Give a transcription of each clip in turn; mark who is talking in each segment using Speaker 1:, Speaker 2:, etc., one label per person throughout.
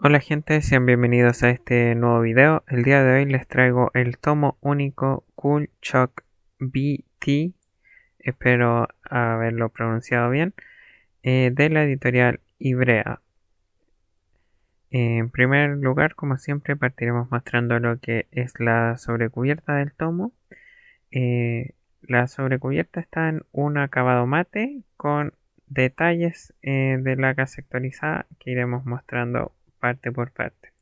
Speaker 1: Hola gente, sean bienvenidos a este nuevo video. El día de hoy les traigo el tomo único Cool Shock BT, espero haberlo pronunciado bien, eh, de la editorial Ibrea. En primer lugar, como siempre, partiremos mostrando lo que es la sobrecubierta del tomo. Eh, la sobrecubierta está en un acabado mate con detalles eh, de la casa actualizada que iremos mostrando parte por parte.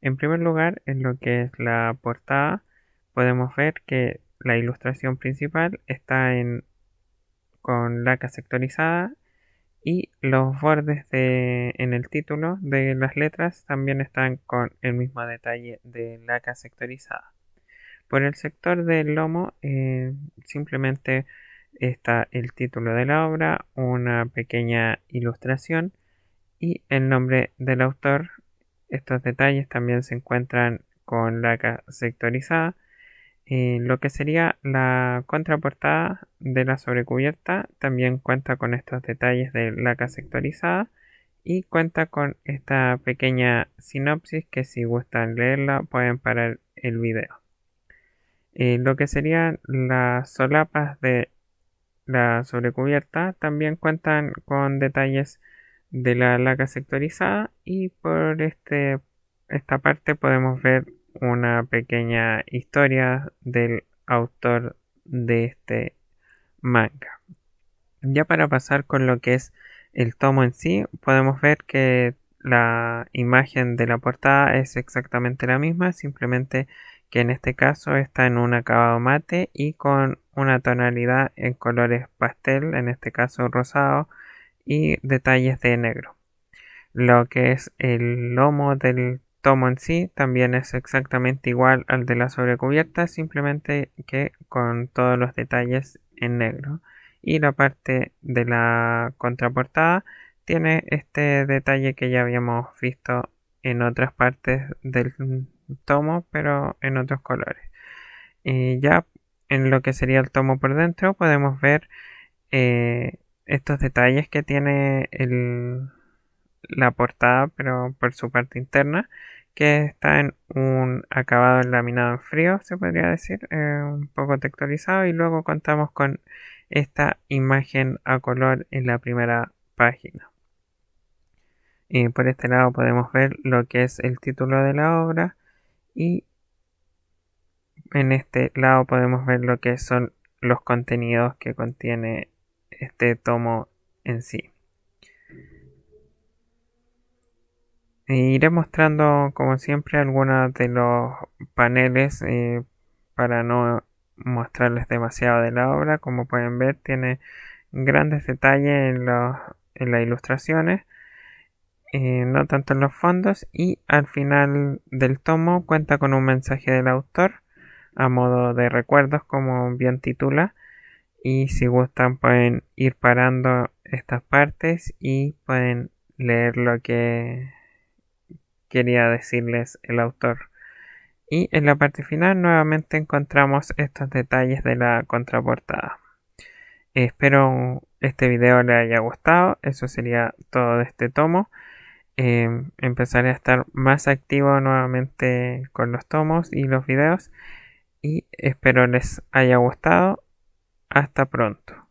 Speaker 1: En primer lugar, en lo que es la portada, podemos ver que la ilustración principal está con laca sectorizada y los bordes de, en el título de las letras también están con el mismo detalle de laca sectorizada. Por el sector del lomo eh, simplemente está el título de la obra, una pequeña ilustración y el nombre del autor. Estos detalles también se encuentran con la sectorizada, lo que sería la contraportada de la sobrecubierta también cuenta con estos detalles de laca sectorizada y cuenta con esta pequeña sinopsis que si gustan leerla pueden parar el video. lo que serían las solapas de la sobrecubierta también cuentan con detalles de la laca sectorizada y por este, esta parte podemos ver una pequeña historia del autor de este manga. Ya para pasar con lo que es el tomo en sí, podemos ver que la imagen de la portada es exactamente la misma, simplemente que en este caso está en un acabado mate y con una tonalidad en colores pastel, en este caso rosado, y detalles de negro. Lo que es el lomo del tomo en sí también es exactamente igual al de la sobrecubierta, simplemente que con todos los detalles en negro. Y la parte de la contraportada tiene este detalle que ya habíamos visto en otras partes del tomo, pero en otros colores. Y eh, ya en lo que sería el tomo por dentro podemos ver eh, estos detalles que tiene la portada, pero por su parte interna, que está en un acabado en laminado en frío, se podría decir, eh, un poco textualizado, y luego contamos con esta imagen a color en la primera página. Y por este lado podemos ver lo que es el título de la obra y en este lado podemos ver lo que son los contenidos que contiene este tomo en sí. E iré mostrando como siempre algunos de los paneles eh, para no mostrarles demasiado de la obra. Como pueden ver tiene grandes detalles en, las ilustraciones. Eh, no tanto en los fondos y al final del tomo cuenta con un mensaje del autor a modo de recuerdos como bien titula y si gustan pueden ir parando estas partes y pueden leer lo que quería decirles el autor. Y en la parte final nuevamente encontramos estos detalles de la contraportada. Espero este video les haya gustado. Eso sería todo de este tomo. Eh, empezaré a estar más activo nuevamente con los tomos y los videos. Y espero les haya gustado. Hasta pronto.